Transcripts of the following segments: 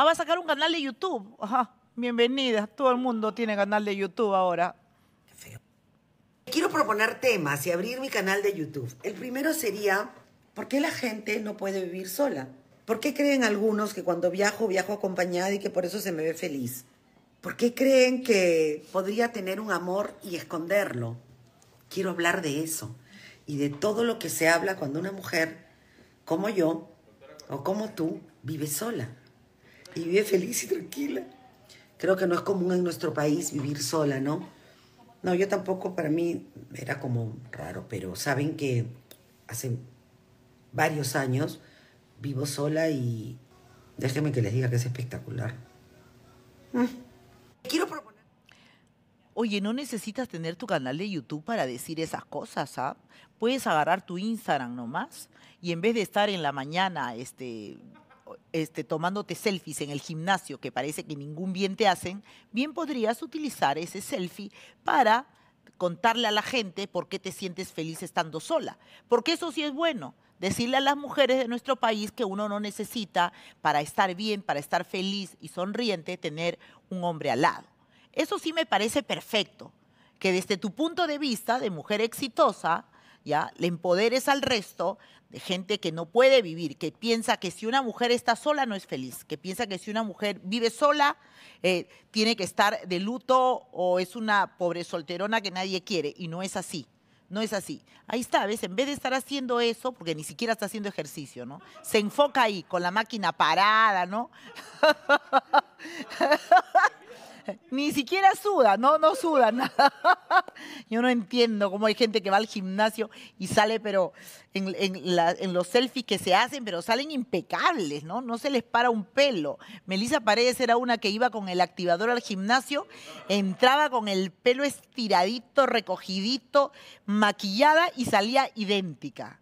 Ah, va a sacar un canal de YouTube. Ajá, bienvenida. Todo el mundo tiene canal de YouTube ahora. Qué feo. Quiero proponer temas y abrir mi canal de YouTube. El primero sería, ¿por qué la gente no puede vivir sola? ¿Por qué creen algunos que cuando viajo, viajo acompañada y que por eso se me ve feliz? ¿Por qué creen que podría tener un amor y esconderlo? Quiero hablar de eso y de todo lo que se habla cuando una mujer como yo o como tú vive sola y vive feliz y tranquila. Creo que no es común en nuestro país vivir sola, ¿no? No, yo tampoco, para mí era como raro, pero saben que hace varios años vivo sola y déjenme que les diga que es espectacular. Mm. Quiero proponer. Oye, no necesitas tener tu canal de YouTube para decir esas cosas, ¿ah? Puedes agarrar tu Instagram nomás y en vez de estar en la mañana, este este, tomándote selfies en el gimnasio, que parece que ningún bien te hacen, bien podrías utilizar ese selfie para contarle a la gente por qué te sientes feliz estando sola. Porque eso sí es bueno. Decirle a las mujeres de nuestro país que uno no necesita para estar bien, para estar feliz y sonriente, tener un hombre al lado. Eso sí me parece perfecto. Que desde tu punto de vista de mujer exitosa, le empoderes al resto de gente que no puede vivir, que piensa que si una mujer está sola no es feliz, que piensa que si una mujer vive sola eh, tiene que estar de luto o es una pobre solterona que nadie quiere y no es así. No es así. Ahí está, ¿ves? En vez de estar haciendo eso, porque ni siquiera está haciendo ejercicio, ¿no? Se enfoca ahí, con la máquina parada, ¿no? Ni siquiera suda, no, no sudan. nada. Yo no entiendo cómo hay gente que va al gimnasio y sale, pero en, los selfies que se hacen, pero salen impecables, ¿no? No se les para un pelo. Melissa Paredes era una que iba con el activador al gimnasio, entraba con el pelo estiradito, recogidito, maquillada y salía idéntica.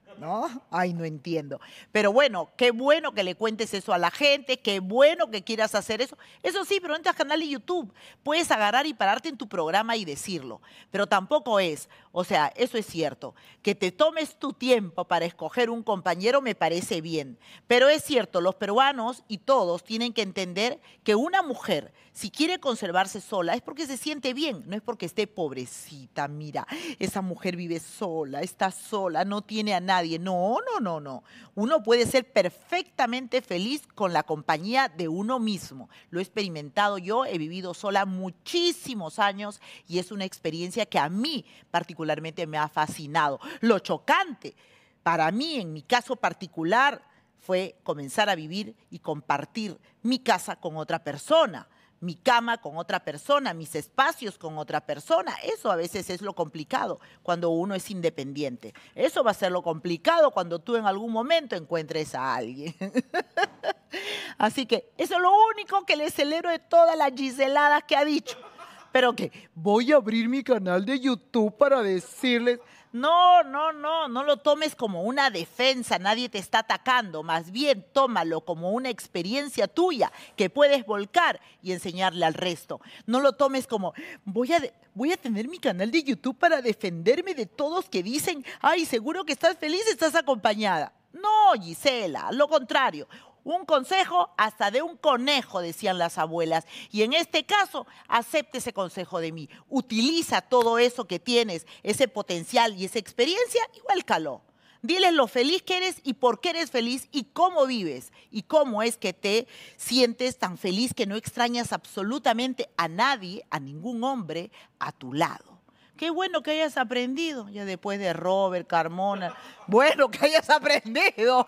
Ay, no entiendo. Pero bueno, qué bueno que le cuentes eso a la gente, qué bueno que quieras hacer eso. Eso sí, pero tu canal de YouTube, puedes agarrar y pararte en tu programa y decirlo, pero tampoco es, o sea, eso es cierto, que te tomes tu tiempo para escoger un compañero me parece bien, pero es cierto, los peruanos y todos tienen que entender que una mujer, si quiere conservarse sola, es porque se siente bien, no es porque esté pobrecita, mira, esa mujer vive sola, está sola, no tiene a nadie no, no, no, no. Uno puede ser perfectamente feliz con la compañía de uno mismo. Lo he experimentado yo, he vivido sola muchísimos años y es una experiencia que a mí particularmente me ha fascinado. Lo chocante para mí, en mi caso particular, fue comenzar a vivir y compartir mi casa con otra persona mi cama con otra persona, mis espacios con otra persona. Eso a veces es lo complicado cuando uno es independiente. Eso va a ser lo complicado cuando tú en algún momento encuentres a alguien. Así que eso es lo único que le celebro de todas las giseladas que ha dicho. Pero que voy a abrir mi canal de YouTube para decirles... No, no, no, no lo tomes como una defensa, nadie te está atacando, más bien tómalo como una experiencia tuya que puedes volcar y enseñarle al resto. No lo tomes como, voy a, voy a tener mi canal de YouTube para defenderme de todos que dicen, ay, seguro que estás feliz, estás acompañada. No, Gisela, lo contrario, un consejo hasta de un conejo, decían las abuelas. Y en este caso, acepte ese consejo de mí. Utiliza todo eso que tienes, ese potencial y esa experiencia, igual caló. Diles lo feliz que eres y por qué eres feliz y cómo vives y cómo es que te sientes tan feliz que no extrañas absolutamente a nadie, a ningún hombre a tu lado. Qué bueno que hayas aprendido, ya después de Robert Carmona. Bueno, que hayas aprendido.